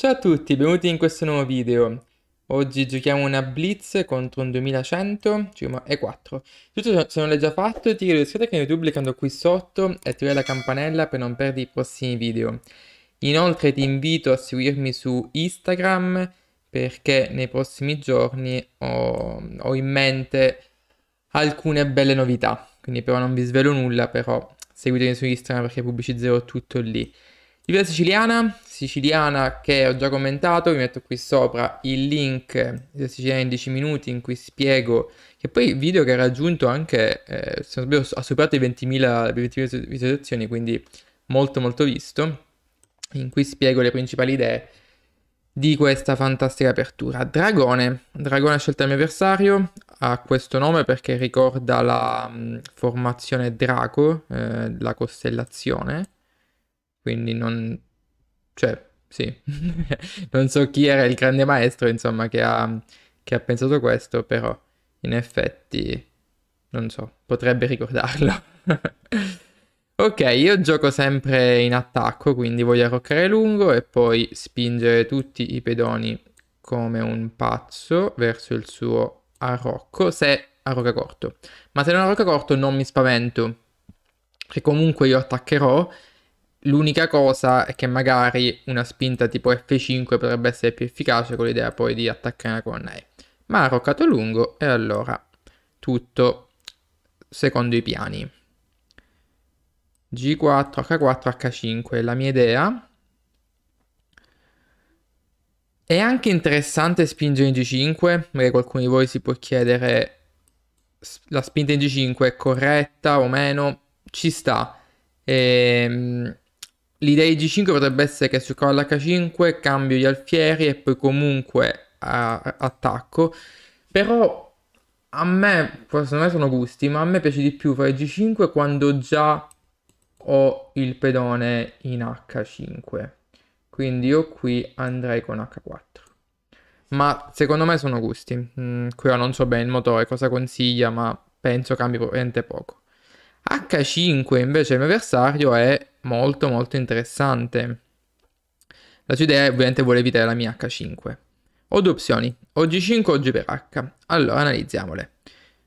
Ciao a tutti, benvenuti in questo nuovo video. Oggi giochiamo una blitz contro un 2100, e 4. Tutto se non l'hai già fatto ti chiedo di iscriverti a YouTube cliccando qui sotto e attivare la campanella per non perdere i prossimi video. Inoltre ti invito a seguirmi su Instagram perché nei prossimi giorni ho, ho in mente alcune belle novità. Quindi però non vi svelo nulla, però seguitemi su Instagram perché pubblicizzerò tutto lì. Divisa siciliana, siciliana che ho già commentato, vi metto qui sopra il link della eh, Sicilia in 10 minuti in cui spiego, che poi video che ha raggiunto anche, eh, se non sbaglio, ha superato i 20.000, 20.000 visualizzazioni, quindi molto molto visto, in cui spiego le principali idee di questa fantastica apertura. Dragone, Dragone ha scelto il mio avversario, ha questo nome perché ricorda la mh, mm, formazione Draco, eh, la costellazione, quindi non cioè, sì, non so chi era il grande maestro, insomma, che ha, che ha pensato questo, però in effetti, non so, potrebbe ricordarlo. ok, io gioco sempre in attacco, quindi voglio arroccare lungo e poi spingere tutti i pedoni come un pazzo verso il suo arrocco, se arrocca corto. Ma se non arrocca corto non mi spavento, che comunque io attaccherò L'unica cosa è che magari una spinta tipo F5 potrebbe essere più efficace con l'idea poi di attaccare la colonna E. Ma ha roccato lungo e allora tutto secondo i piani. G4, H4, H5, la mia idea. È anche interessante spingere in G5, magari qualcuno di voi si può chiedere la spinta in G5 è corretta o meno, ci sta. Ehm... L'idea di G5 potrebbe essere che su cavallo H5 cambio gli alfieri e poi comunque eh, attacco. Però a me, secondo me sono gusti, ma a me piace di più fare G5 quando già ho il pedone in H5. Quindi io qui andrei con H4. Ma secondo me sono gusti. Mm, qui non so bene il motore cosa consiglia, ma penso cambi probabilmente poco. H5 invece il mio avversario è molto molto interessante. La sua idea è ovviamente vuole evitare la mia H5. Ho due opzioni, o G5 o G per H. Allora analizziamole.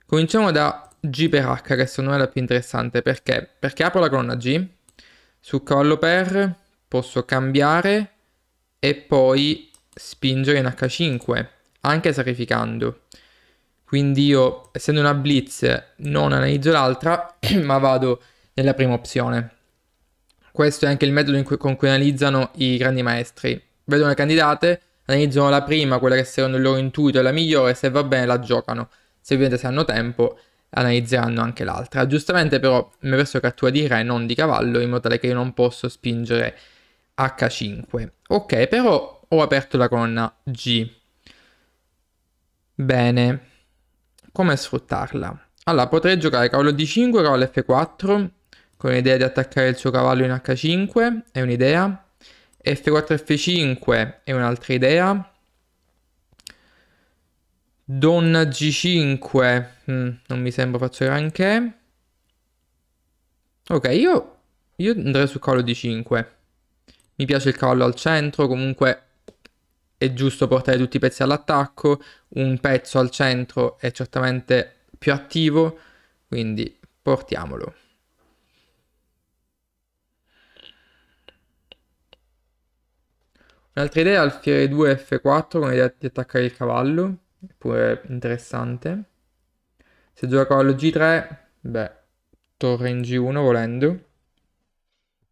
Cominciamo da G per H che secondo me è la più interessante perché? Perché apro la colonna G, su cavallo per posso cambiare e poi spingere in H5, anche sacrificando. Quindi io, essendo una blitz, non analizzo l'altra, ma vado nella prima opzione. Questo è anche il metodo cui, con cui analizzano i grandi maestri. Vedono le candidate, analizzano la prima, quella che secondo il loro intuito è la migliore, se va bene la giocano. Se ovviamente se hanno tempo analizzeranno anche l'altra. Giustamente però mi ho perso cattura di re, non di cavallo, in modo tale che io non posso spingere H5. Ok, però ho aperto la colonna G. Bene. Come sfruttarla? Allora, potrei giocare cavallo D5, cavallo F4, con l'idea di attaccare il suo cavallo in H5, è un'idea. F4, F5 è un'altra idea. Donna G5, mm, non mi sembra faccio granché. Ok, io, io andrei sul cavallo D5. Mi piace il cavallo al centro, comunque è giusto portare tutti i pezzi all'attacco. Un pezzo al centro è certamente più attivo, quindi portiamolo. Un'altra idea è alfiere 2 F4 con l'idea di attaccare il cavallo, pure interessante. Se gioca cavallo G3, beh, torre in G1 volendo.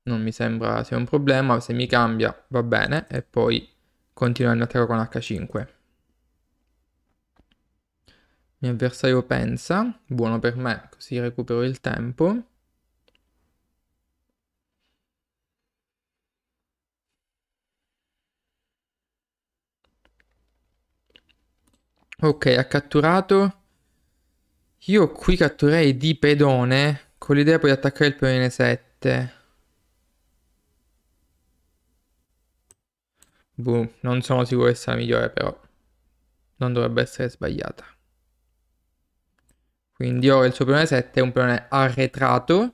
Non mi sembra sia un problema, se mi cambia va bene e poi continuo il attacco con H5. Il mio avversario pensa, buono per me, così recupero il tempo. Ok, ha catturato. Io qui catturerei di pedone con l'idea poi di attaccare il pedone 7. Boom, non sono sicuro che sia la migliore però. Non dovrebbe essere sbagliata. Quindi ora il suo pedone 7 è un pedone arretrato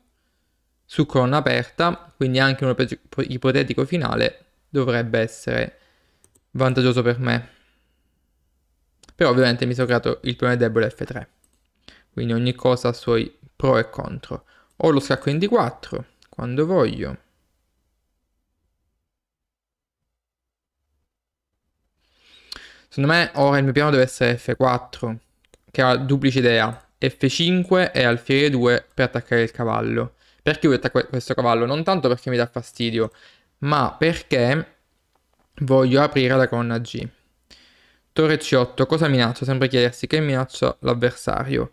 su corona aperta, quindi anche uno ipotetico finale dovrebbe essere vantaggioso per me. Però ovviamente mi sono creato il pione debole F3. Quindi ogni cosa ha suoi pro e contro. O lo scacco in D4 quando voglio. Secondo me ora il mio piano deve essere F4, che ha duplice idea. F5 e alfiere 2 per attaccare il cavallo. Perché voglio attaccare questo cavallo? Non tanto perché mi dà fastidio, ma perché voglio aprire la colonna G. Torre C8, cosa minaccia? Sempre chiedersi che minaccia l'avversario.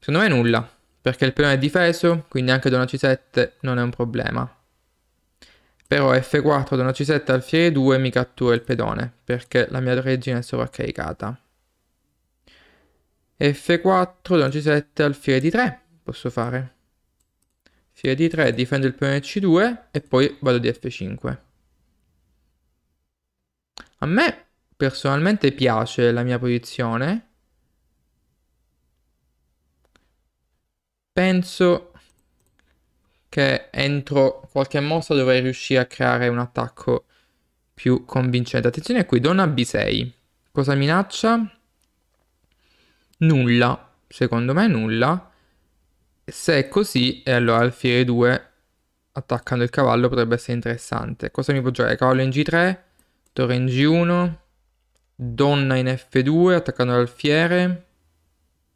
Secondo me nulla, perché il peone è difeso, quindi anche donna C7 non è un problema. Però F4, donna C7, alfiere 2 mi cattura il pedone, perché la mia regina è sovraccaricata. F4, donna C7, alfiere D3, posso fare. Fiere D3, difendo il peone C2 e poi vado di F5. A me personalmente piace la mia posizione. Penso che entro qualche mossa dovrei riuscire a creare un attacco più convincente. Attenzione qui, donna B6. Cosa minaccia? Nulla. Secondo me nulla. Se è così, e eh, allora alfiere 2 attaccando il cavallo potrebbe essere interessante. Cosa mi può giocare? Cavallo in G3, torre in G1, Donna in F2, attaccando l'alfiere.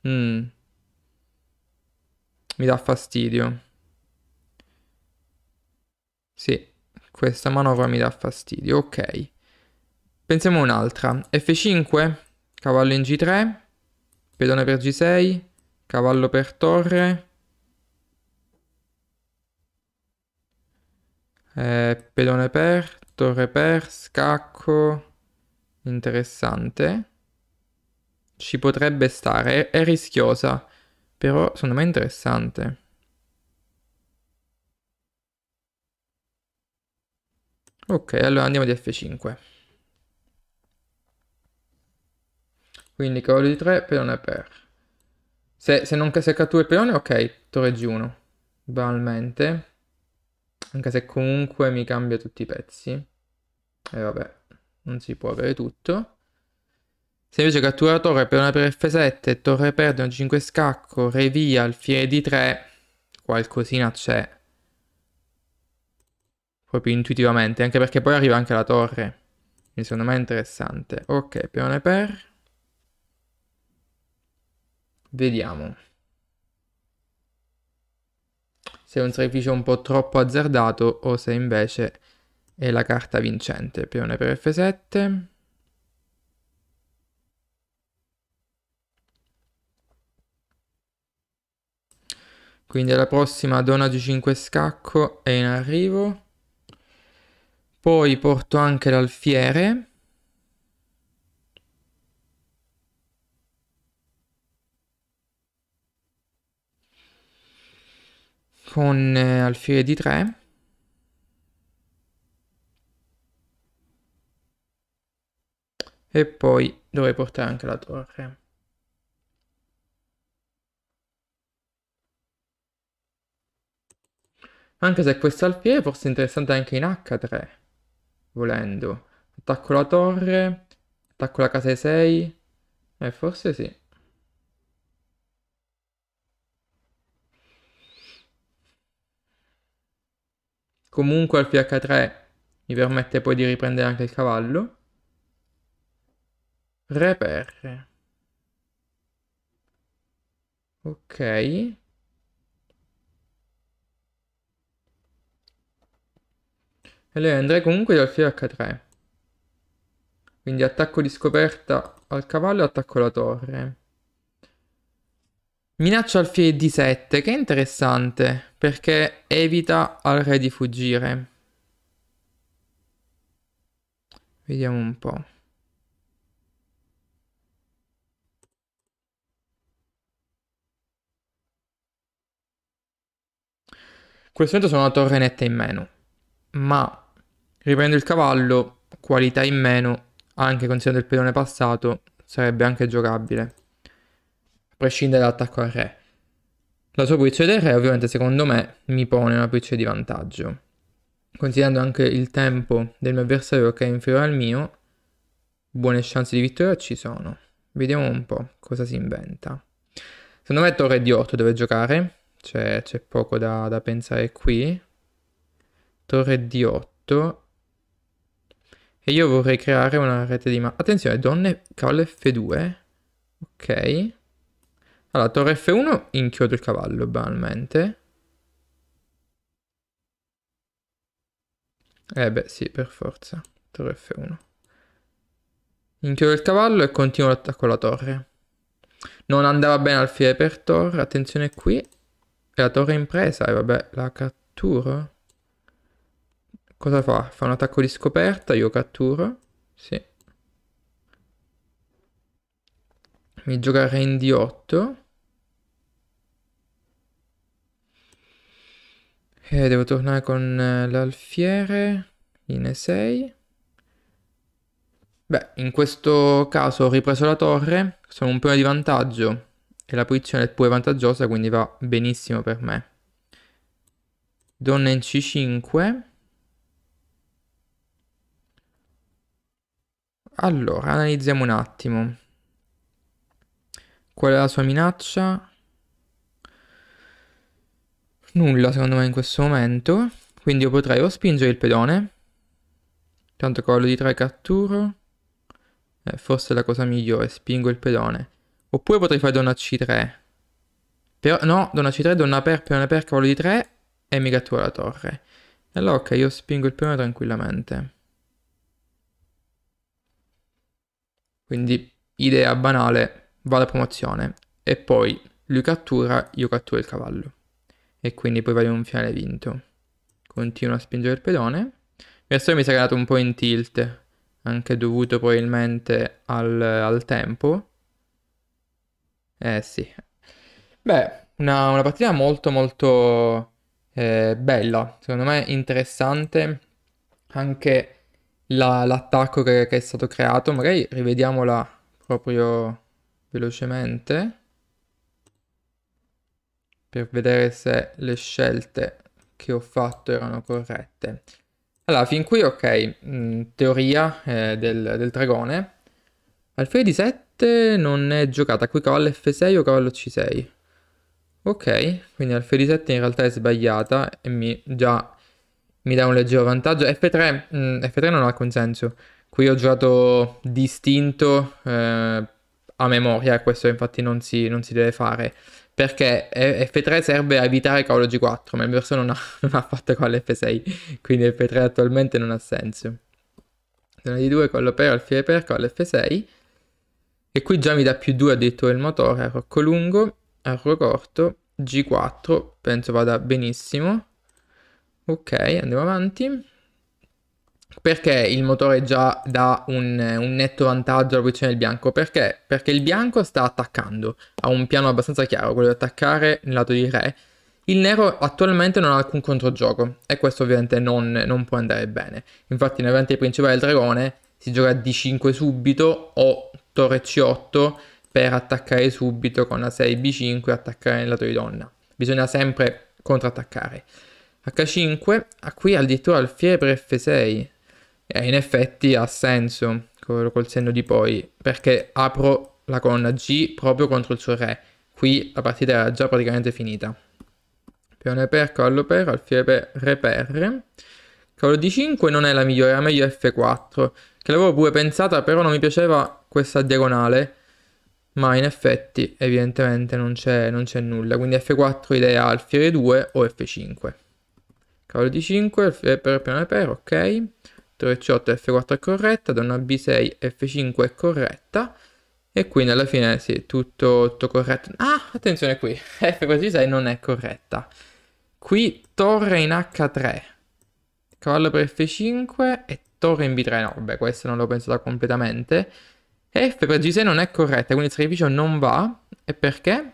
Mm. Mi dà fastidio. Sì, questa manovra mi dà fastidio. Ok. Pensiamo a un'altra. F5, cavallo in G3, pedone per G6, cavallo per torre. Eh, pedone per, torre per, scacco. Interessante. Ci potrebbe stare. È, rischiosa. Però secondo me è interessante. Ok, allora andiamo di F5. Quindi cavolo di 3, peone per. Se, se, non, se cattura il peone, ok, torre G1. Banalmente. Anche se comunque mi cambia tutti i pezzi. E vabbè non si può avere tutto. Se invece cattura torre per una per F7, torre perde un 5 scacco, re via, alfiere di 3, qualcosina c'è. Proprio intuitivamente, anche perché poi arriva anche la torre. Quindi secondo me è interessante. Ok, pione per. Vediamo. Se è un sacrificio un po' troppo azzardato o se invece è la carta vincente. Peone per F7. Quindi alla prossima donna G5 scacco è in arrivo. Poi porto anche l'alfiere. Con eh, alfiere di 3. e poi dovrei portare anche la torre. Anche se questo alfiere forse è interessante anche in H3, volendo. Attacco la torre, attacco la casa 6, e eh, forse sì. Comunque alfiere H3 mi permette poi di riprendere anche il cavallo reper. Ok. E lei andrei comunque dal filo H3. Quindi attacco di scoperta al cavallo e attacco la torre. Minaccia al filo D7, che è interessante, perché evita al re di fuggire. Vediamo un po'. questo momento sono una torre netta in meno, ma riprendo il cavallo, qualità in meno, anche considerando il pedone passato, sarebbe anche giocabile, a prescindere dall'attacco al re. La sua posizione del re ovviamente secondo me mi pone una posizione di vantaggio, considerando anche il tempo del mio avversario che è inferiore al mio, buone chance di vittoria ci sono. Vediamo un po' cosa si inventa. Secondo me torre di 8 deve giocare, cioè, c'è poco da, da pensare qui. Torre D8. E io vorrei creare una rete di ma... Attenzione, donne, cavallo F2. Ok. Allora, torre F1, inchiodo il cavallo, banalmente. Eh beh, sì, per forza. Torre F1. Inchiodo il cavallo e continuo l'attacco alla torre. Non andava bene al alfiere per torre, attenzione qui. E la torre impresa, e vabbè, la catturo. Cosa fa? Fa un attacco di scoperta, io catturo. Sì. Mi gioca in D8. E devo tornare con eh, l'alfiere in E6. Beh, in questo caso ho ripreso la torre, sono un po' di vantaggio e la posizione è pure vantaggiosa quindi va benissimo per me. Donna in C5. Allora, analizziamo un attimo. Qual è la sua minaccia? Nulla secondo me in questo momento. Quindi io potrei o spingere il pedone. Tanto collo di 3 catturo. Eh, forse è la cosa migliore, spingo il pedone. Oppure potrei fare donna c3. Però, no, donna c3, donna per, pione per, cavallo di 3 e mi cattura la torre. Allora ok, io spingo il pione tranquillamente. Quindi idea banale, va la promozione. E poi lui cattura, io catturo il cavallo. E quindi poi vado un finale vinto. Continuo a spingere il pedone. La mi si è andato un po' in tilt, anche dovuto probabilmente al, al tempo eh sì. Beh, una, una partita molto molto eh, bella, secondo me interessante anche la, l'attacco che, che, è stato creato, magari rivediamola proprio velocemente per vedere se le scelte che ho fatto erano corrette. Allora, fin qui ok, mh, mm, teoria eh, del, del, dragone. Alfiere di 7 non è giocata qui cavallo F6 o cavallo C6. Ok, quindi alfa di 7 in realtà è sbagliata e mi già mi dà un leggero vantaggio. F3, mh, F3 non ha alcun senso. Qui ho giocato distinto eh, a memoria, questo infatti non si, non si, deve fare. Perché eh, F3 serve a evitare cavallo G4, ma il verso non ha, non ha fatto cavallo F6, quindi F3 attualmente non ha senso. Donna di 2, cavallo per, alfiere per, cavallo F6. E qui già mi dà più 2 addetto del motore, arco lungo, arco corto, G4, penso vada benissimo. Ok, andiamo avanti. Perché il motore già dà un, un netto vantaggio alla posizione del bianco? Perché? Perché il bianco sta attaccando, ha un piano abbastanza chiaro, quello di attaccare il lato di re. Il nero attualmente non ha alcun controgioco e questo ovviamente non, non può andare bene. Infatti nell'evento principale del dragone si gioca D5 subito o Torre C8 per attaccare subito con la 6 B5 e attaccare nel lato di donna. Bisogna sempre contrattaccare. H5, ah, qui addirittura alfiere per F6. e eh, in effetti ha senso col, col senno di poi, perché apro la colonna G proprio contro il suo re. Qui la partita era già praticamente finita. Pione per, cavallo per, alfiere per, re per. cavolo D5 non è la migliore, era meglio F4, che l'avevo pure pensata, però non mi piaceva questa diagonale ma in effetti evidentemente non c'è, nulla, quindi F4 idea alfiere 2 o F5. Cavallo di 5, eh, per piano per, ok, torre C8 F4 è corretta, donna B6 F5 è corretta, e quindi alla fine sì, tutto, tutto corretto. Ah, attenzione qui, F4 C6 non è corretta. Qui torre in H3, cavallo per F5 e torre in B3, no, beh questo non l'ho pensato completamente, eh, F per G6 non è corretta, quindi il sacrificio non va. E perché?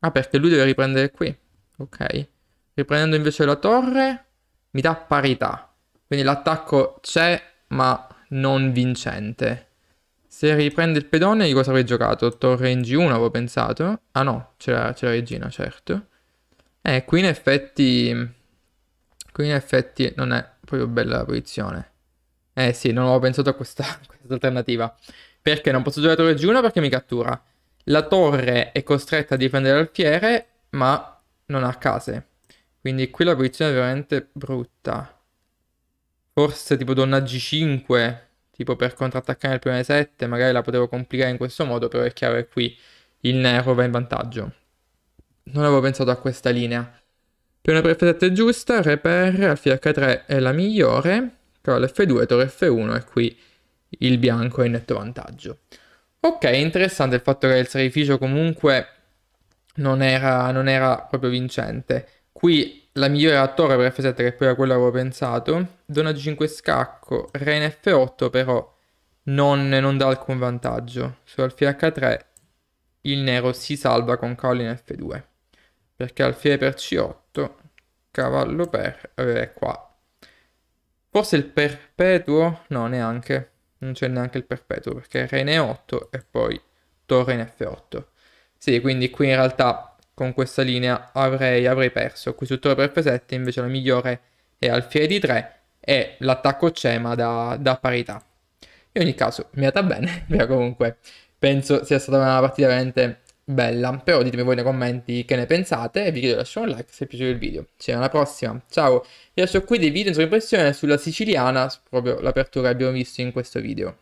Ah, perché lui deve riprendere qui. Ok. Riprendendo invece la torre, mi dà parità. Quindi l'attacco c'è, ma non vincente. Se riprende il pedone, di cosa avrei giocato? Torre in G1 avevo pensato. Ah no, c'è la, la, regina, certo. Eh, qui in effetti... Qui in effetti non è proprio bella la posizione. Eh sì, non avevo pensato a questa, questa alternativa. Perché non posso giocare a torre G1 perché mi cattura. La torre è costretta a difendere l'alfiere, ma non ha case. Quindi qui la posizione è veramente brutta. Forse tipo donna G5, tipo per contrattaccare il pione 7, magari la potevo complicare in questo modo, però è chiaro che qui il nero va in vantaggio. Non avevo pensato a questa linea. Per una è giusta, re per, alfiere H3 è la migliore. Cavallo F2, Torre F1 e qui il bianco è in netto vantaggio. Ok, interessante il fatto che il sacrificio comunque non era, non era proprio vincente. Qui la migliore era torre per F7 che poi era quello che avevo pensato. Dona G5 scacco, Re in F8 però non, non dà alcun vantaggio. Su alfiere H3 il nero si salva con cavallo in F2. Perché alfiere per C8, cavallo per... Eh, qua Forse il perpetuo? No, neanche. Non c'è neanche il perpetuo perché re in e8 e poi torre in f8. Sì, quindi qui in realtà con questa linea avrei, avrei perso. Qui su torre per f7 invece la migliore è alfiere di 3 e l'attacco c'è ma da, da parità. In ogni caso mi è andata bene, però comunque penso sia stata una partita veramente bella, però ditemi voi nei commenti che ne pensate e vi chiedo di lasciare un like se vi è piaciuto il video. Ci vediamo alla prossima, ciao! Vi lascio qui dei video in impressione sulla siciliana, proprio l'apertura che abbiamo visto in questo video.